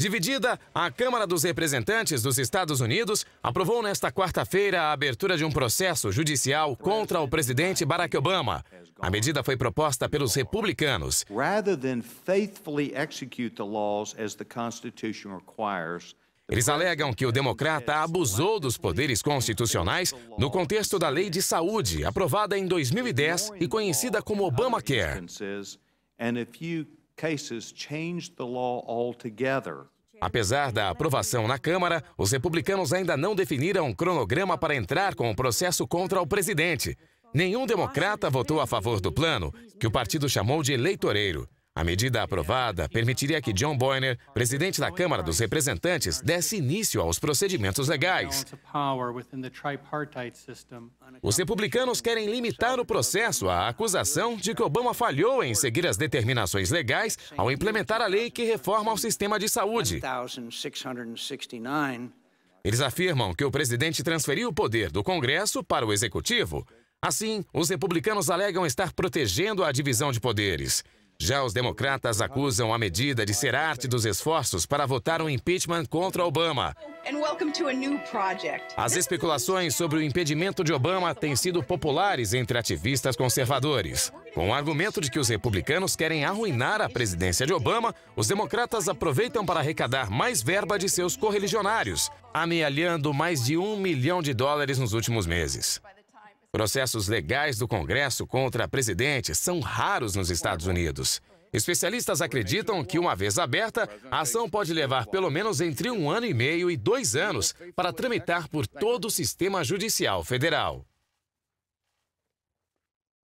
Dividida, a Câmara dos Representantes dos Estados Unidos aprovou nesta quarta-feira a abertura de um processo judicial contra o presidente Barack Obama. A medida foi proposta pelos republicanos. Eles alegam que o democrata abusou dos poderes constitucionais no contexto da Lei de Saúde, aprovada em 2010 e conhecida como Obamacare cases altogether. Apesar da aprovação na Câmara, os republicanos ainda não definiram um cronograma para entrar com o processo contra o presidente. Nenhum democrata votou a favor do plano, que o partido chamou de eleitoreiro. A medida aprovada permitiria que John Boehner, presidente da Câmara dos Representantes, desse início aos procedimentos legais. Os republicanos querem limitar o processo à acusação de que Obama falhou em seguir as determinações legais ao implementar a lei que reforma o sistema de saúde. Eles afirmam que o presidente transferiu o poder do Congresso para o Executivo. Assim, os republicanos alegam estar protegendo a divisão de poderes. Já os democratas acusam a medida de ser arte dos esforços para votar um impeachment contra Obama. As especulações sobre o impedimento de Obama têm sido populares entre ativistas conservadores. Com o argumento de que os republicanos querem arruinar a presidência de Obama, os democratas aproveitam para arrecadar mais verba de seus correligionários, amealhando mais de um milhão de dólares nos últimos meses. Processos legais do Congresso contra presidente são raros nos Estados Unidos. Especialistas acreditam que, uma vez aberta, a ação pode levar pelo menos entre um ano e meio e dois anos para tramitar por todo o sistema judicial federal.